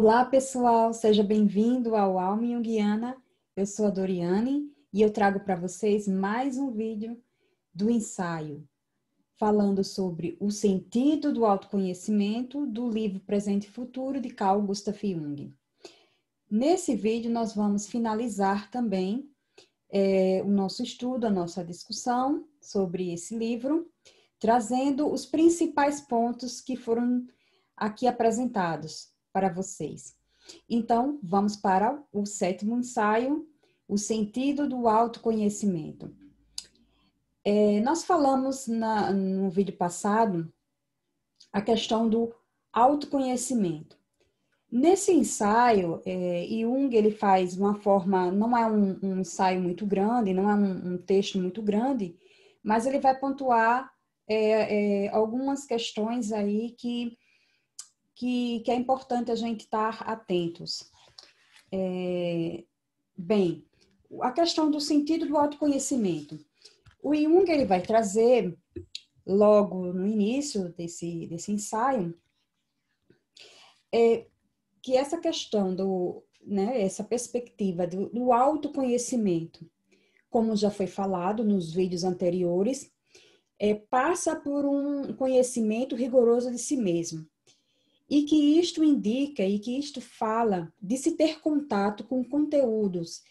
Olá, pessoal, seja bem-vindo ao Alma Jungiana. Eu sou a Doriane e eu trago para vocês mais um vídeo do ensaio falando sobre o sentido do autoconhecimento do livro Presente e Futuro de Carl Gustav Jung. Nesse vídeo nós vamos finalizar também é, o nosso estudo, a nossa discussão sobre esse livro, trazendo os principais pontos que foram aqui apresentados para vocês. Então, vamos para o sétimo ensaio, o sentido do autoconhecimento. É, nós falamos na, no vídeo passado a questão do autoconhecimento. Nesse ensaio, é, Jung ele faz uma forma, não é um, um ensaio muito grande, não é um, um, texto muito grande, mas ele vai pontuar é, é, algumas questões aí que que, que é importante a gente estar atentos. É, bem, a questão do sentido do autoconhecimento. O Jung ele vai trazer logo no início desse, desse ensaio é que essa questão do né, essa perspectiva do, do autoconhecimento, como já foi falado nos vídeos anteriores, é, passa por um conhecimento rigoroso de si mesmo e que isto indica e que isto fala de se ter contato com conteúdos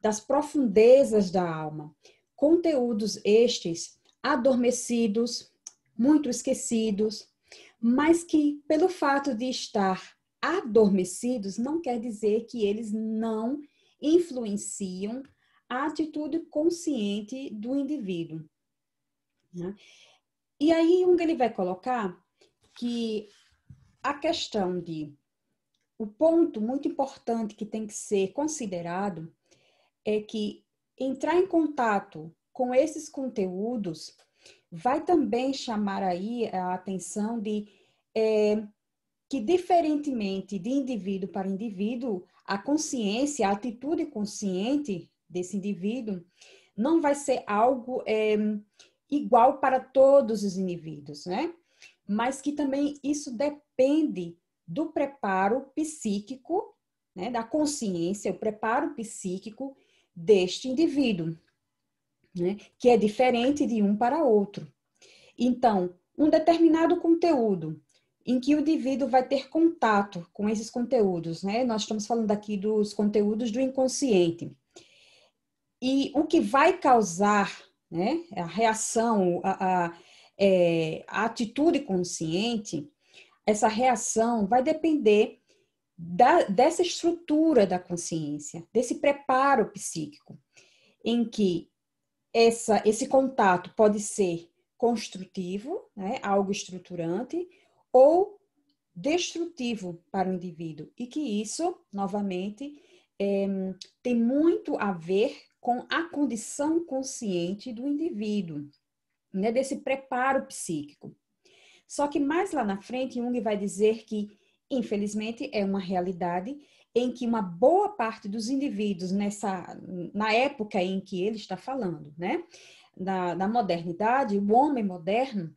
das profundezas da alma. Conteúdos estes adormecidos, muito esquecidos, mas que, pelo fato de estar adormecidos, não quer dizer que eles não influenciam a atitude consciente do indivíduo. Né? E aí, Jung ele vai colocar que a questão de o ponto muito importante que tem que ser considerado é que entrar em contato com esses conteúdos vai também chamar aí a atenção de é, que, diferentemente de indivíduo para indivíduo, a consciência, a atitude consciente desse indivíduo não vai ser algo é, igual para todos os indivíduos, né? mas que também isso depende do preparo psíquico, né, da consciência, o preparo psíquico deste indivíduo, né, que é diferente de um para outro. Então, um determinado conteúdo em que o indivíduo vai ter contato com esses conteúdos, né? Nós estamos falando aqui dos conteúdos do inconsciente. E o que vai causar né, a reação, a, a, é, a atitude consciente, essa reação vai depender da, dessa estrutura da consciência, desse preparo psíquico, em que essa, esse contato pode ser construtivo, né, algo estruturante, ou destrutivo para o indivíduo. E que isso, novamente, é, tem muito a ver com a condição consciente do indivíduo né, desse preparo psíquico. Só que mais lá na frente, Jung vai dizer que, infelizmente, é uma realidade em que uma boa parte dos indivíduos nessa na época em que ele está falando, né, na, na modernidade, o homem moderno,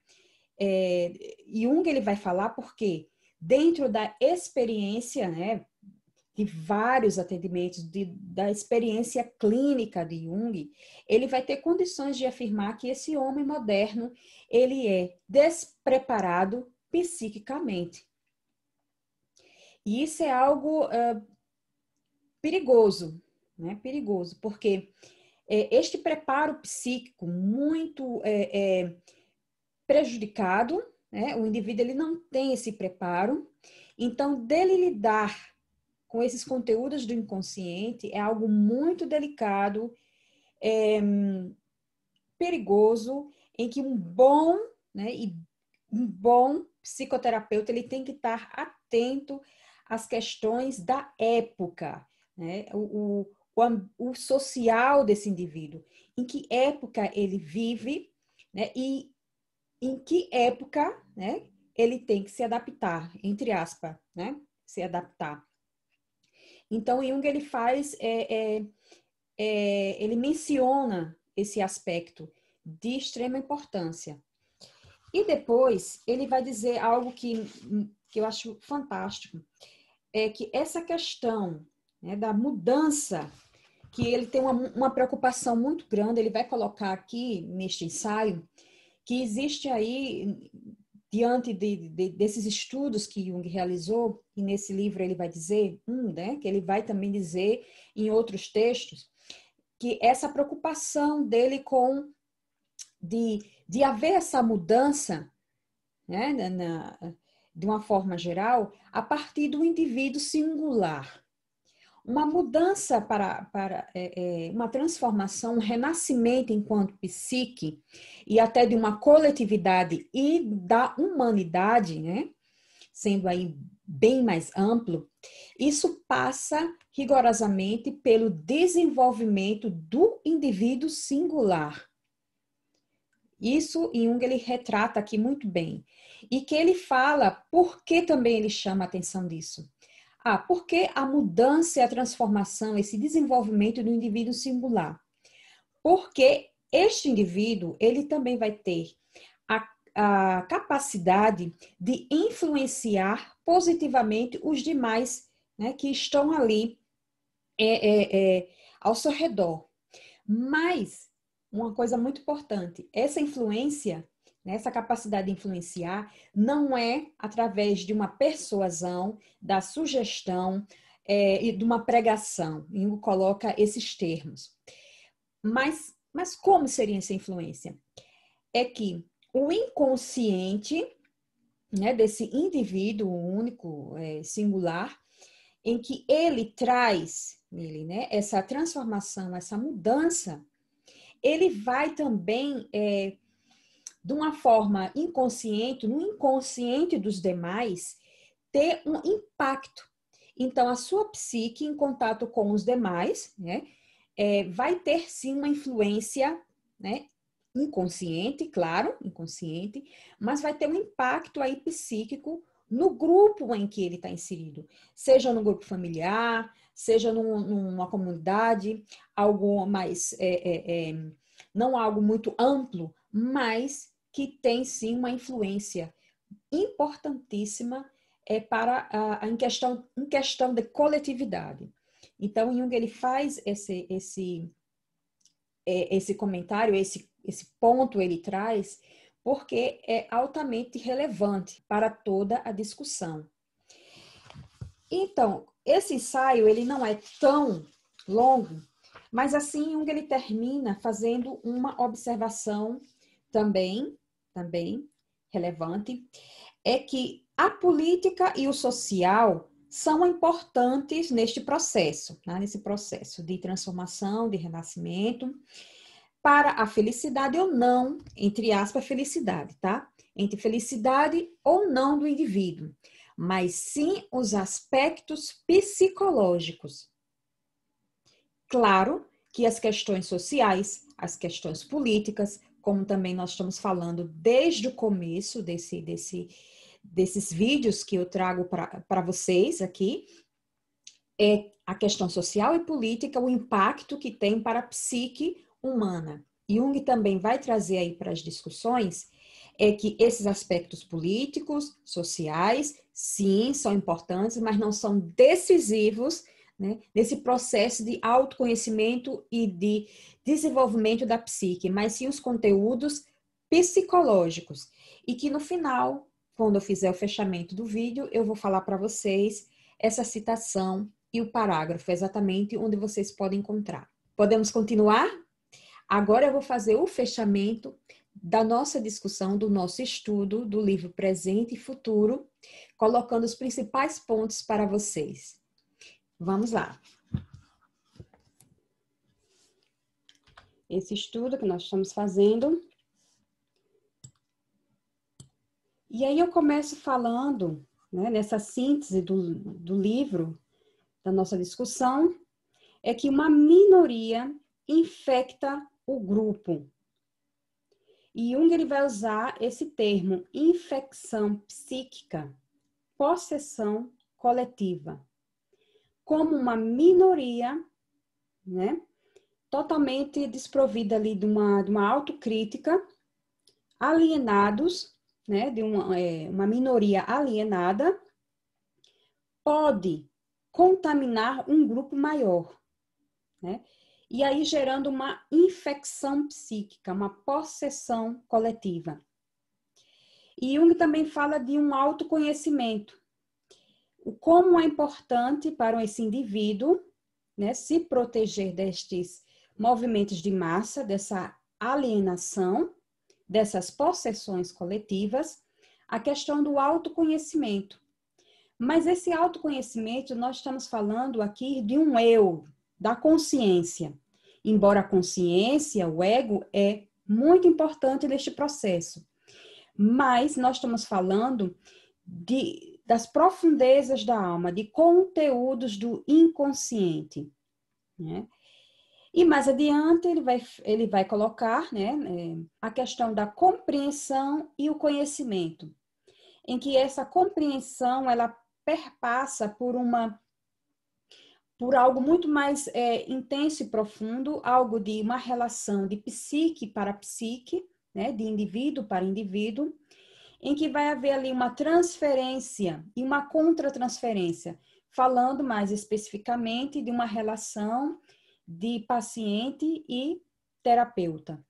é, Jung ele vai falar porque dentro da experiência né, de vários atendimentos, de, da experiência clínica de Jung, ele vai ter condições de afirmar que esse homem moderno, ele é despreparado psiquicamente. E isso é algo uh, perigoso, né? Perigoso, porque é, este preparo psíquico muito é, é, prejudicado, né? O indivíduo ele não tem esse preparo, então dele lidar com esses conteúdos do inconsciente é algo muito delicado, é, perigoso, em que um bom, né, e um bom psicoterapeuta ele tem que estar atento às questões da época, né, o, o, o social desse indivíduo, em que época ele vive, né, e em que época, né, ele tem que se adaptar, entre aspas, né, se adaptar. Então, Jung ele faz, é, é, é, ele menciona esse aspecto de extrema importância. E depois ele vai dizer algo que, que eu acho fantástico, é que essa questão né, da mudança, que ele tem uma, uma preocupação muito grande, ele vai colocar aqui neste ensaio, que existe aí diante de, de, desses estudos que Jung realizou, e nesse livro ele vai dizer, um, né, que ele vai também dizer em outros textos, que essa preocupação dele com de, de haver essa mudança, né, na, de uma forma geral, a partir do indivíduo singular uma mudança para, para é, é, uma transformação, um renascimento enquanto psique e até de uma coletividade e da humanidade, né? sendo aí bem mais amplo, isso passa rigorosamente pelo desenvolvimento do indivíduo singular. Isso Jung ele retrata aqui muito bem. E que ele fala por que também ele chama a atenção disso. Ah, por que a mudança e a transformação, esse desenvolvimento do indivíduo singular? Porque este indivíduo, ele também vai ter a, a capacidade de influenciar positivamente os demais né, que estão ali é, é, é, ao seu redor. Mas, uma coisa muito importante, essa influência essa capacidade de influenciar não é através de uma persuasão, da sugestão é, e de uma pregação. E coloca esses termos. Mas, mas como seria essa influência? É que o inconsciente né, desse indivíduo único, é, singular, em que ele traz nele né, essa transformação, essa mudança, ele vai também é, de uma forma inconsciente, no inconsciente dos demais, ter um impacto. Então, a sua psique em contato com os demais, né, é, vai ter sim uma influência, né, inconsciente, claro, inconsciente, mas vai ter um impacto aí psíquico no grupo em que ele está inserido, seja no grupo familiar, seja num, numa comunidade, algo mais é, é, é não algo muito amplo, mas que tem sim uma influência importantíssima é, para a, a, em, questão, em questão de coletividade. Então, Jung ele faz esse, esse, é, esse comentário, esse, esse ponto ele traz, porque é altamente relevante para toda a discussão. Então, esse ensaio ele não é tão longo, mas assim Jung ele termina fazendo uma observação também, também relevante, é que a política e o social são importantes neste processo, né? nesse processo de transformação, de renascimento, para a felicidade ou não, entre aspas, felicidade, tá? Entre felicidade ou não do indivíduo, mas sim os aspectos psicológicos. Claro que as questões sociais, as questões políticas, como também nós estamos falando desde o começo desse, desse, desses vídeos que eu trago para vocês aqui, é a questão social e política, o impacto que tem para a psique humana. Jung também vai trazer aí para as discussões é que esses aspectos políticos, sociais, sim, são importantes, mas não são decisivos né? nesse processo de autoconhecimento e de desenvolvimento da psique, mas sim os conteúdos psicológicos. E que no final, quando eu fizer o fechamento do vídeo, eu vou falar para vocês essa citação e o parágrafo exatamente onde vocês podem encontrar. Podemos continuar? Agora eu vou fazer o fechamento da nossa discussão, do nosso estudo do livro Presente e Futuro, colocando os principais pontos para vocês. Vamos lá. Esse estudo que nós estamos fazendo. E aí eu começo falando, né, nessa síntese do, do livro, da nossa discussão, é que uma minoria infecta o grupo. E Jung ele vai usar esse termo infecção psíquica, possessão coletiva como uma minoria, né? Totalmente desprovida ali de uma, de uma autocrítica, alienados, né? De uma, é, uma minoria alienada, pode contaminar um grupo maior, né? E aí gerando uma infecção psíquica, uma possessão coletiva. E Jung também fala de um autoconhecimento, o como é importante para esse indivíduo né, se proteger destes movimentos de massa, dessa alienação, dessas possessões coletivas, a questão do autoconhecimento. Mas esse autoconhecimento, nós estamos falando aqui de um eu, da consciência. Embora a consciência, o ego, é muito importante neste processo. Mas nós estamos falando de, das profundezas da alma, de conteúdos do inconsciente. Né? E mais adiante ele vai, ele vai colocar né, é, a questão da compreensão e o conhecimento, em que essa compreensão ela perpassa por uma por algo muito mais é, intenso e profundo, algo de uma relação de psique para psique, né, de indivíduo para indivíduo, em que vai haver ali uma transferência e uma contratransferência, falando mais especificamente de uma relação de paciente e terapeuta.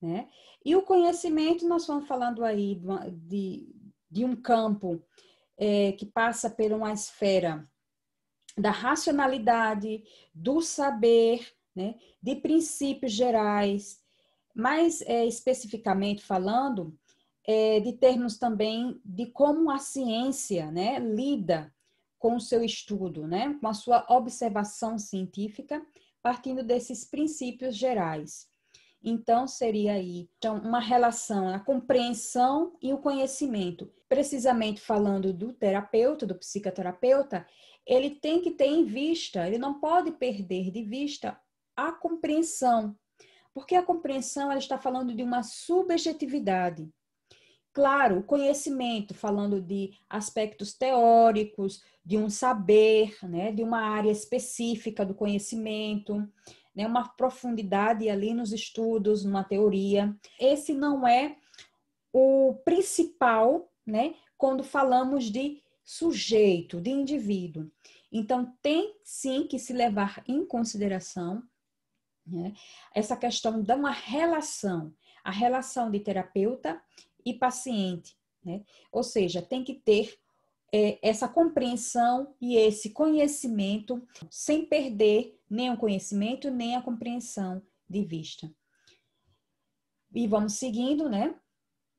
Né? E o conhecimento, nós vamos falando aí de, de um campo é, que passa por uma esfera da racionalidade, do saber, né? de princípios gerais, mais é, especificamente falando, é, de termos também de como a ciência né, lida com o seu estudo, né, com a sua observação científica, partindo desses princípios gerais. Então, seria aí então, uma relação, a compreensão e o conhecimento. Precisamente falando do terapeuta, do psicoterapeuta, ele tem que ter em vista, ele não pode perder de vista a compreensão. Porque a compreensão ela está falando de uma subjetividade. Claro, o conhecimento, falando de aspectos teóricos, de um saber, né, de uma área específica do conhecimento, né, uma profundidade ali nos estudos, numa teoria. Esse não é o principal, né, quando falamos de sujeito, de indivíduo. Então, tem sim que se levar em consideração né, essa questão de uma relação, a relação de terapeuta e paciente. Né? Ou seja, tem que ter é, essa compreensão e esse conhecimento sem perder nem o conhecimento nem a compreensão de vista. E vamos seguindo, né?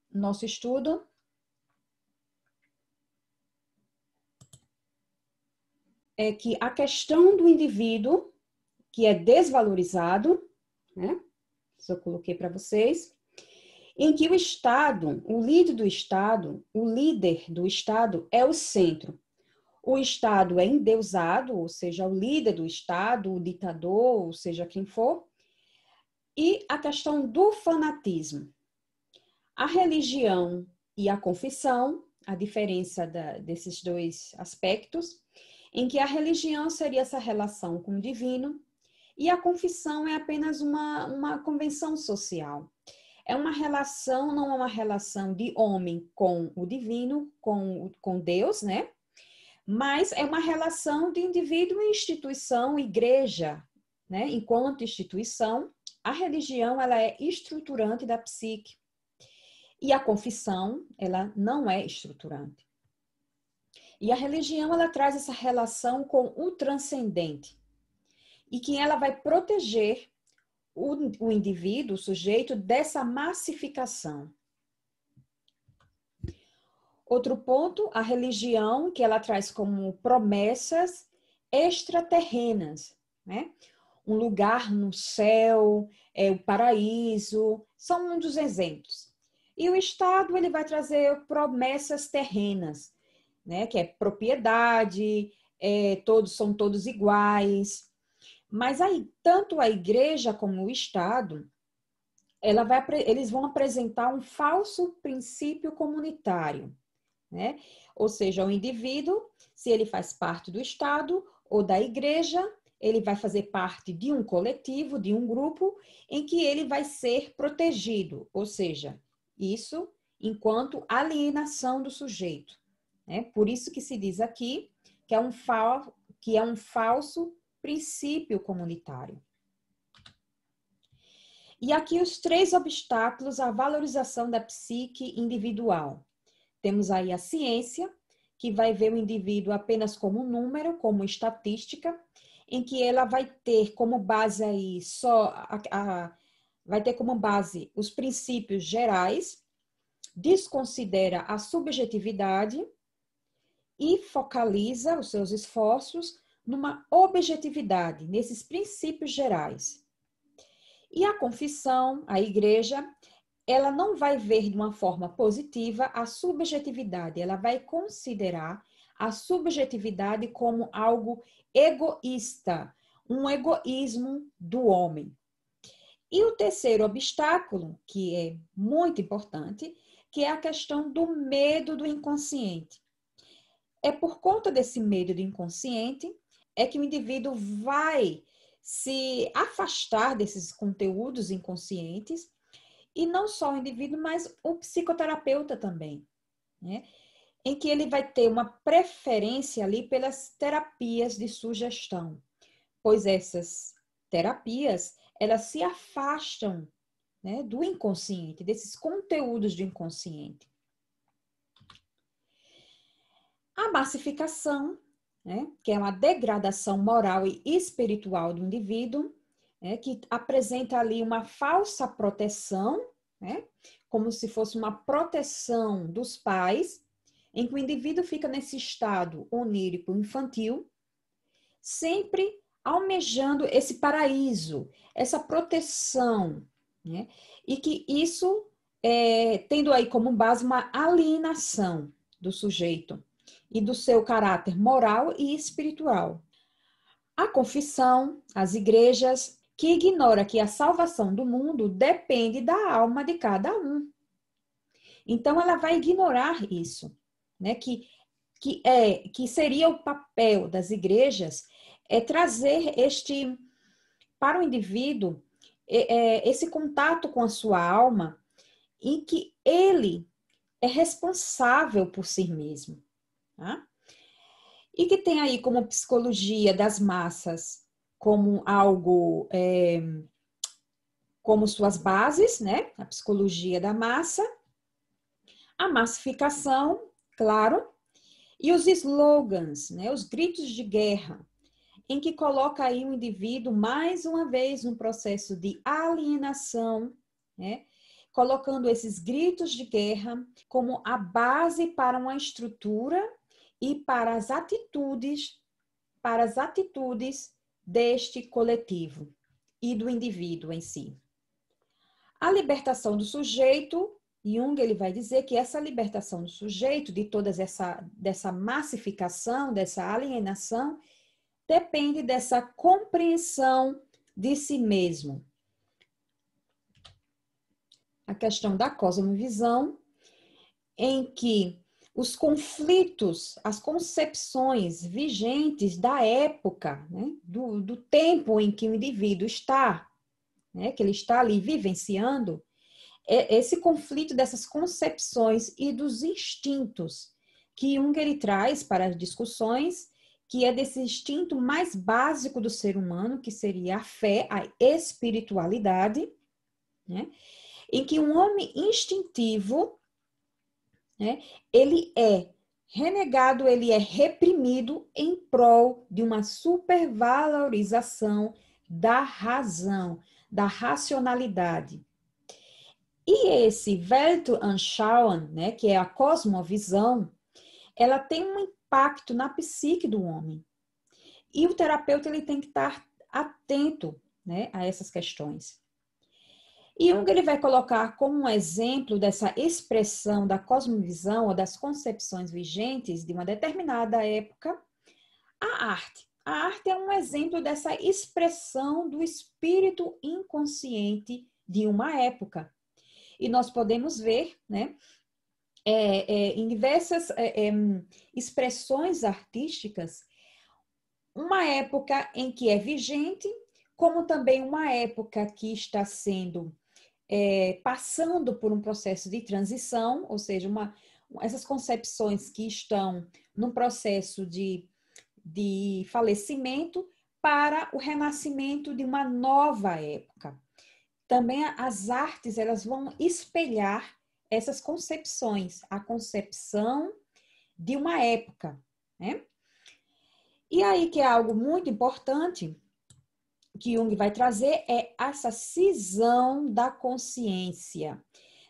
Nosso estudo. É que a questão do indivíduo que é desvalorizado, né? Isso eu coloquei para vocês, em que o Estado, o líder do Estado, o líder do Estado é o centro. O Estado é endeusado, ou seja, o líder do Estado, o ditador, ou seja, quem for. E a questão do fanatismo. A religião e a confissão, a diferença da, desses dois aspectos, em que a religião seria essa relação com o divino e a confissão é apenas uma, uma convenção social é uma relação, não é uma relação de homem com o divino, com, com Deus, né? Mas é uma relação de indivíduo e instituição, igreja, né? Enquanto instituição, a religião ela é estruturante da psique. E a confissão, ela não é estruturante. E a religião, ela traz essa relação com o transcendente. E que ela vai proteger o, o indivíduo, o sujeito, dessa massificação. Outro ponto, a religião, que ela traz como promessas extraterrenas, né? Um lugar no céu, é, o paraíso, são um dos exemplos. E o Estado, ele vai trazer promessas terrenas, né? Que é propriedade, é, todos são todos iguais, mas aí, tanto a igreja como o Estado, vai, eles vão apresentar um falso princípio comunitário. Né? Ou seja, o indivíduo, se ele faz parte do Estado ou da igreja, ele vai fazer parte de um coletivo, de um grupo, em que ele vai ser protegido, ou seja, isso enquanto alienação do sujeito. Né? Por isso que se diz aqui que é um, que é um falso princípio comunitário. E aqui os três obstáculos à valorização da psique individual. Temos aí a ciência, que vai ver o indivíduo apenas como um número, como estatística, em que ela vai ter como base aí só a, a, vai ter como base os princípios gerais, desconsidera a subjetividade e focaliza os seus esforços numa objetividade, nesses princípios gerais. E a confissão, a igreja, ela não vai ver de uma forma positiva a subjetividade, ela vai considerar a subjetividade como algo egoísta, um egoísmo do homem. E o terceiro obstáculo, que é muito importante, que é a questão do medo do inconsciente. É por conta desse medo do inconsciente é que o indivíduo vai se afastar desses conteúdos inconscientes e não só o indivíduo, mas o psicoterapeuta também, né? Em que ele vai ter uma preferência ali pelas terapias de sugestão, pois essas terapias elas se afastam né, do inconsciente, desses conteúdos do inconsciente. A massificação né? que é uma degradação moral e espiritual do indivíduo, né? que apresenta ali uma falsa proteção, né? como se fosse uma proteção dos pais, em que o indivíduo fica nesse estado onírico infantil, sempre almejando esse paraíso, essa proteção, né? e que isso é, tendo aí como base uma alienação do sujeito, e do seu caráter moral e espiritual. A confissão, as igrejas, que ignora que a salvação do mundo depende da alma de cada um. Então ela vai ignorar isso, né? Que que é que seria o papel das igrejas é trazer este para o indivíduo é, é esse contato com a sua alma em que ele é responsável por si mesmo. Né? E que tem aí como psicologia das massas como algo, é, como suas bases, né? A psicologia da massa, a massificação, claro, e os slogans, né? Os gritos de guerra, em que coloca aí o indivíduo mais uma vez num processo de alienação, né? Colocando esses gritos de guerra como a base para uma estrutura e para as atitudes, para as atitudes deste coletivo e do indivíduo em si. A libertação do sujeito, Jung ele vai dizer que essa libertação do sujeito de toda essa dessa massificação, dessa alienação, depende dessa compreensão de si mesmo. A questão da cosmovisão, em que os conflitos, as concepções vigentes da época, né, do, do, tempo em que o indivíduo está, né, que ele está ali vivenciando, é esse conflito dessas concepções e dos instintos que Unger traz para as discussões, que é desse instinto mais básico do ser humano, que seria a fé, a espiritualidade, né, em que um homem instintivo né? ele é renegado, ele é reprimido em prol de uma supervalorização da razão, da racionalidade. E esse Weltanschauung, né, que é a cosmovisão, ela tem um impacto na psique do homem. E o terapeuta ele tem que estar atento né, a essas questões. Jung ele vai colocar como um exemplo dessa expressão da cosmovisão ou das concepções vigentes de uma determinada época a arte. A arte é um exemplo dessa expressão do espírito inconsciente de uma época. E nós podemos ver, né, é, é, em diversas é, é expressões artísticas, uma época em que é vigente, como também uma época que está sendo é, passando por um processo de transição, ou seja, uma, essas concepções que estão num processo de, de falecimento para o renascimento de uma nova época. Também as artes elas vão espelhar essas concepções, a concepção de uma época, né? E aí que é algo muito importante que Jung vai trazer é essa cisão da consciência.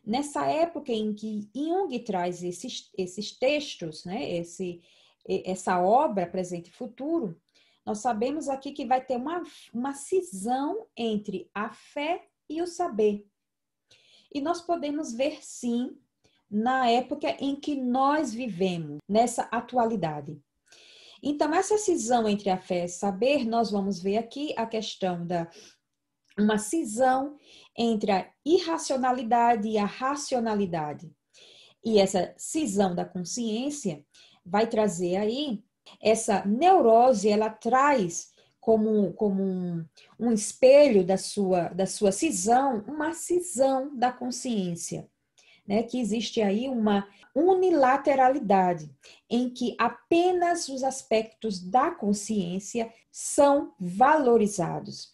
Nessa época em que Jung traz esses, esses textos, né, esse, essa obra, presente e futuro, nós sabemos aqui que vai ter uma, uma cisão entre a fé e o saber. E nós podemos ver, sim, na época em que nós vivemos, nessa atualidade. Então, essa cisão entre a fé e saber, nós vamos ver aqui a questão da uma cisão entre a irracionalidade e a racionalidade. E essa cisão da consciência vai trazer aí essa neurose, ela traz como, como um, um espelho da sua, da sua cisão, uma cisão da consciência né, que existe aí uma unilateralidade, em que apenas os aspectos da consciência são valorizados.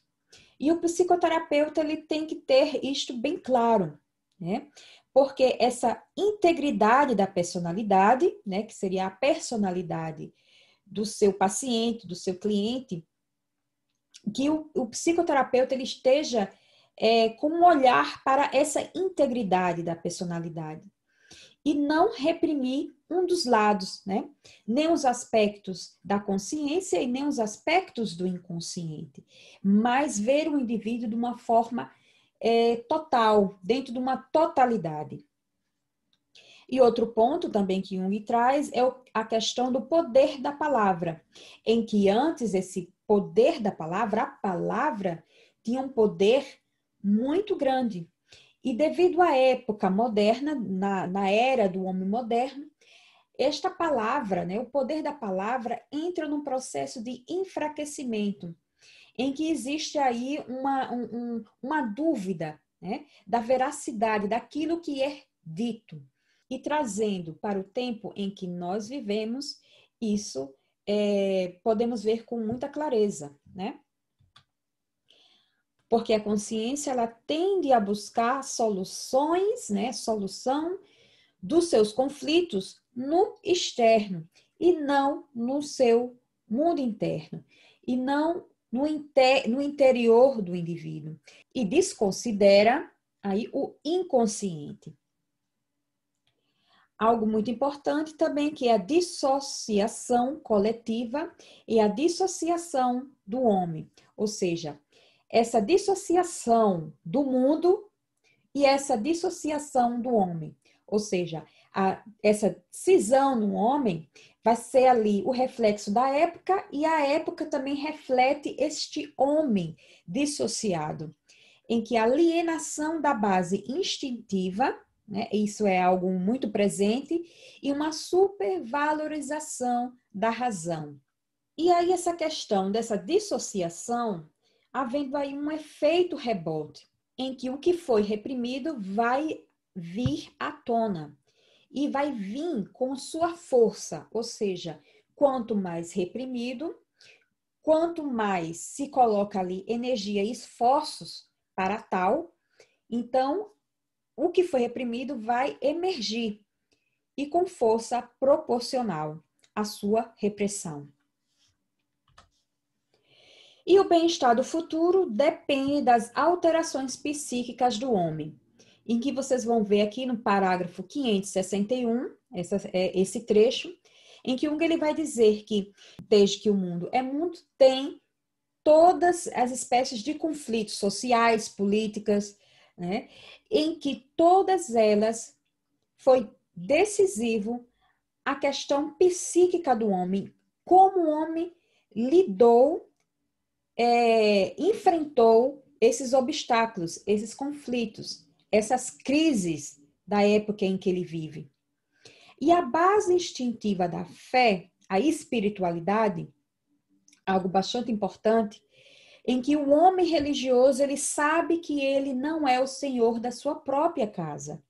E o psicoterapeuta ele tem que ter isto bem claro, né? Porque essa integridade da personalidade, né, que seria a personalidade do seu paciente, do seu cliente, que o, o psicoterapeuta ele esteja é, com um olhar para essa integridade da personalidade e não reprimir um dos lados, né? Nem os aspectos da consciência e nem os aspectos do inconsciente, mas ver o indivíduo de uma forma é, total, dentro de uma totalidade. E outro ponto também que Jung traz é a questão do poder da palavra, em que antes esse poder da palavra, a palavra, tinha um poder muito grande. E devido à época moderna, na, na era do homem moderno, esta palavra, né, o poder da palavra, entra num processo de enfraquecimento, em que existe aí uma, um, uma dúvida né, da veracidade daquilo que é dito. E trazendo para o tempo em que nós vivemos, isso é, podemos ver com muita clareza, né? porque a consciência ela tende a buscar soluções, né, solução dos seus conflitos no externo e não no seu mundo interno e não no, inter, no interior do indivíduo e desconsidera aí o inconsciente. Algo muito importante também que é a dissociação coletiva e a dissociação do homem, ou seja, essa dissociação do mundo e essa dissociação do homem. Ou seja, a, essa cisão no homem vai ser ali o reflexo da época e a época também reflete este homem dissociado, em que a alienação da base instintiva, né, isso é algo muito presente, e uma supervalorização da razão. E aí essa questão dessa dissociação havendo aí um efeito rebote, em que o que foi reprimido vai vir à tona e vai vir com sua força, ou seja, quanto mais reprimido, quanto mais se coloca ali energia e esforços para tal, então o que foi reprimido vai emergir e com força proporcional à sua repressão. E o bem-estar do futuro depende das alterações psíquicas do homem, em que vocês vão ver aqui no parágrafo 561, essa, é, esse trecho, em que Jung ele vai dizer que, desde que o mundo é mundo, tem todas as espécies de conflitos sociais, políticas, né, em que todas elas foi decisivo a questão psíquica do homem, como o homem lidou é, enfrentou esses obstáculos, esses conflitos, essas crises da época em que ele vive. E a base instintiva da fé, a espiritualidade, algo bastante importante, em que o homem religioso ele sabe que ele não é o senhor da sua própria casa.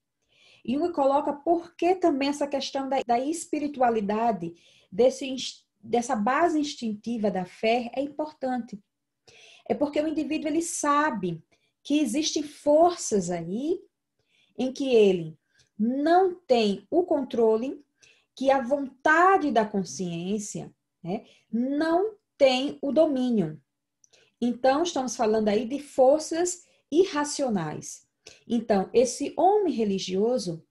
E me coloca por que também essa questão da, da espiritualidade, desse, dessa base instintiva da fé é importante. É porque o indivíduo ele sabe que existem forças aí em que ele não tem o controle, que a vontade da consciência né, não tem o domínio. Então, estamos falando aí de forças irracionais. Então, esse homem religioso,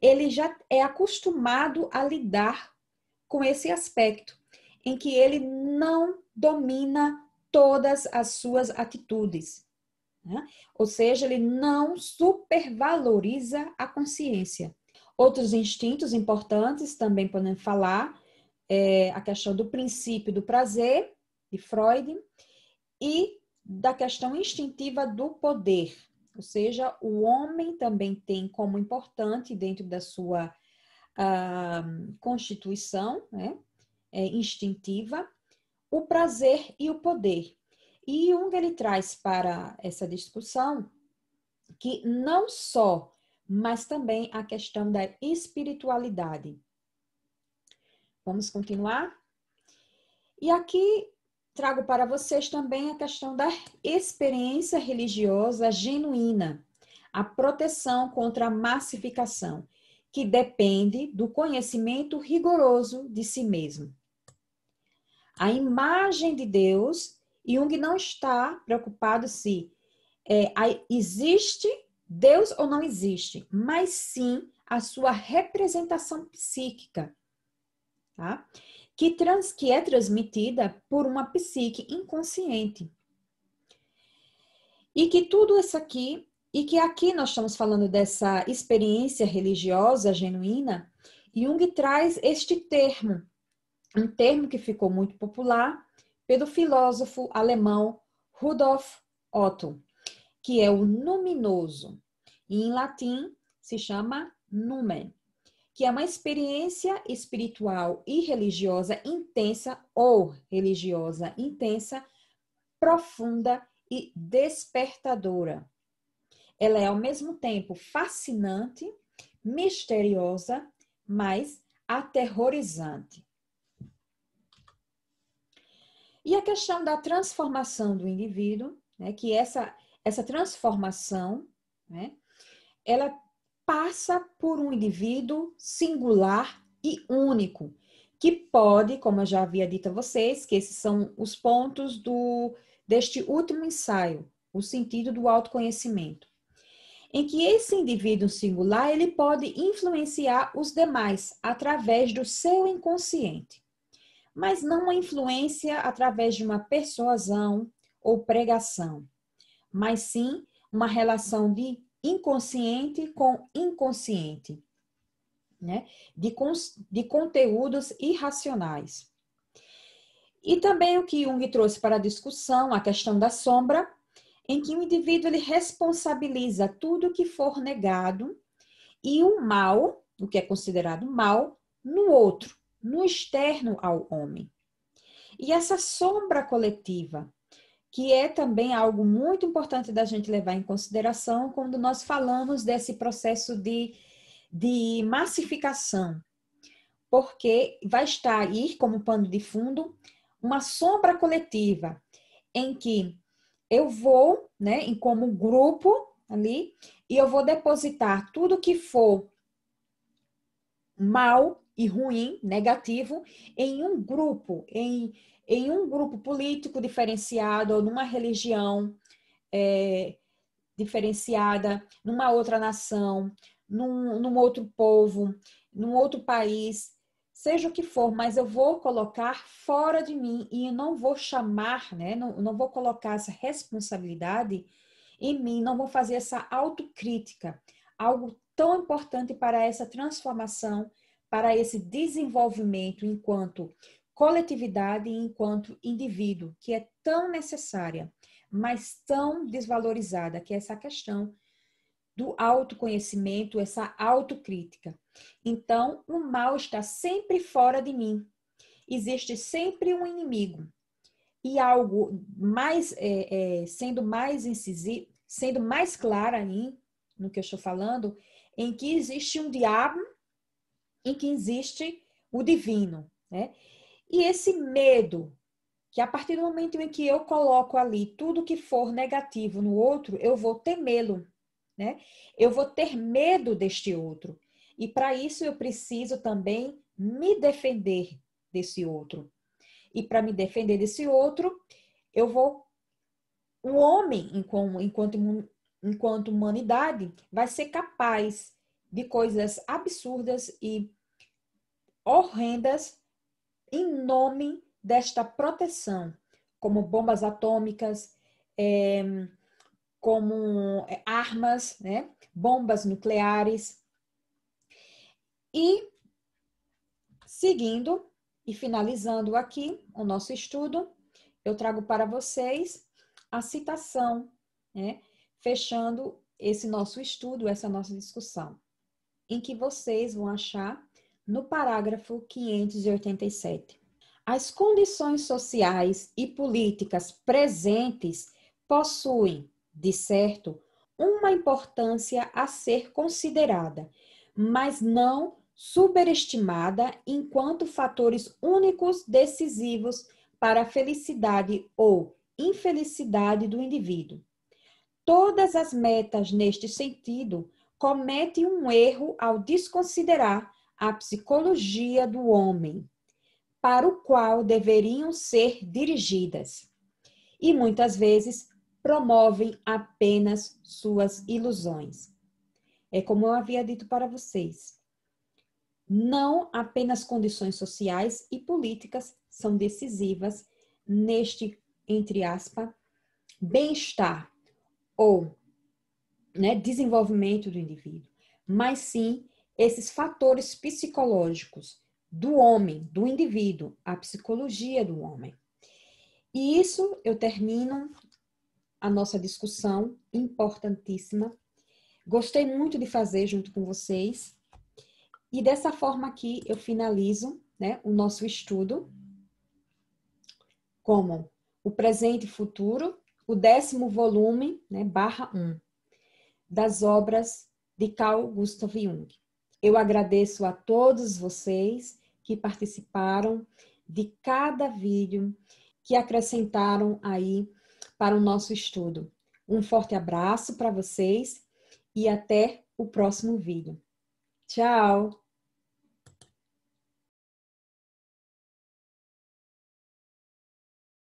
ele já é acostumado a lidar com esse aspecto em que ele não domina todas as suas atitudes. Né? Ou seja, ele não supervaloriza a consciência. Outros instintos importantes também podemos falar é a questão do princípio do prazer, de Freud, e da questão instintiva do poder. Ou seja, o homem também tem como importante, dentro da sua ah, constituição né, é, instintiva, o prazer e o poder. E Jung ele traz para essa discussão que não só, mas também a questão da espiritualidade. Vamos continuar? E aqui trago para vocês também a questão da experiência religiosa genuína, a proteção contra a massificação, que depende do conhecimento rigoroso de si mesmo a imagem de Deus, Jung não está preocupado se é, existe Deus ou não existe, mas sim a sua representação psíquica, tá? que, trans, que é transmitida por uma psique inconsciente. E que tudo isso aqui, e que aqui nós estamos falando dessa experiência religiosa genuína, Jung traz este termo, um termo que ficou muito popular pelo filósofo alemão Rudolf Otto, que é o numinoso, e em latim se chama numen, que é uma experiência espiritual e religiosa intensa ou religiosa intensa, profunda e despertadora. Ela é ao mesmo tempo fascinante, misteriosa, mas aterrorizante. E a questão da transformação do indivíduo, né, que essa, essa transformação, né, ela passa por um indivíduo singular e único, que pode, como eu já havia dito a vocês, que esses são os pontos do deste último ensaio, o sentido do autoconhecimento, em que esse indivíduo singular ele pode influenciar os demais através do seu inconsciente mas não uma influência através de uma persuasão ou pregação, mas sim uma relação de inconsciente com inconsciente, né? de, de conteúdos irracionais. E também o que Jung trouxe para a discussão, a questão da sombra, em que o indivíduo ele responsabiliza tudo que for negado e o mal, o que é considerado mal, no outro no externo ao homem. E essa sombra coletiva, que é também algo muito importante da gente levar em consideração quando nós falamos desse processo de, de massificação, porque vai estar aí como pano de fundo uma sombra coletiva em que eu vou, né, em como grupo ali, e eu vou depositar tudo que for mal e ruim, negativo, em um grupo, em, em um grupo político diferenciado, ou numa religião é, diferenciada, numa outra nação, num, num outro povo, num outro país, seja o que for, mas eu vou colocar fora de mim e não vou chamar, né? não, não vou colocar essa responsabilidade em mim, não vou fazer essa autocrítica, algo tão importante para essa transformação para esse desenvolvimento enquanto coletividade e enquanto indivíduo, que é tão necessária, mas tão desvalorizada, que é essa questão do autoconhecimento, essa autocrítica. Então, o mal está sempre fora de mim. Existe sempre um inimigo. E algo mais, é, é, sendo mais incisivo, sendo mais clara aí no que eu estou falando, em que existe um diabo em que existe o divino. Né? E esse medo, que a partir do momento em que eu coloco ali tudo que for negativo no outro, eu vou temê-lo. Né? Eu vou ter medo deste outro. E para isso eu preciso também me defender desse outro. E para me defender desse outro, eu vou. O homem, enquanto, enquanto humanidade, vai ser capaz de coisas absurdas e horrendas em nome desta proteção, como bombas atômicas, é, como é, armas, né? bombas nucleares. E seguindo e finalizando aqui o nosso estudo, eu trago para vocês a citação, né? fechando esse nosso estudo, essa nossa discussão em que vocês vão achar no parágrafo 587. As condições sociais e políticas presentes possuem, de certo, uma importância a ser considerada, mas não superestimada enquanto fatores únicos decisivos para a felicidade ou infelicidade do indivíduo. Todas as metas neste sentido comete um erro ao desconsiderar a psicologia do homem, para o qual deveriam ser dirigidas, e muitas vezes promovem apenas suas ilusões. É como eu havia dito para vocês. Não apenas condições sociais e políticas são decisivas neste, entre aspas, bem-estar ou né, desenvolvimento do indivíduo, mas sim esses fatores psicológicos do homem, do indivíduo, a psicologia do homem. E isso eu termino a nossa discussão importantíssima. Gostei muito de fazer junto com vocês. E dessa forma aqui eu finalizo né, o nosso estudo como o presente e futuro, o décimo volume, né, barra 1. Um das obras de Carl Gustav Jung. Eu agradeço a todos vocês que participaram de cada vídeo que acrescentaram aí para o nosso estudo. Um forte abraço para vocês e até o próximo vídeo. Tchau!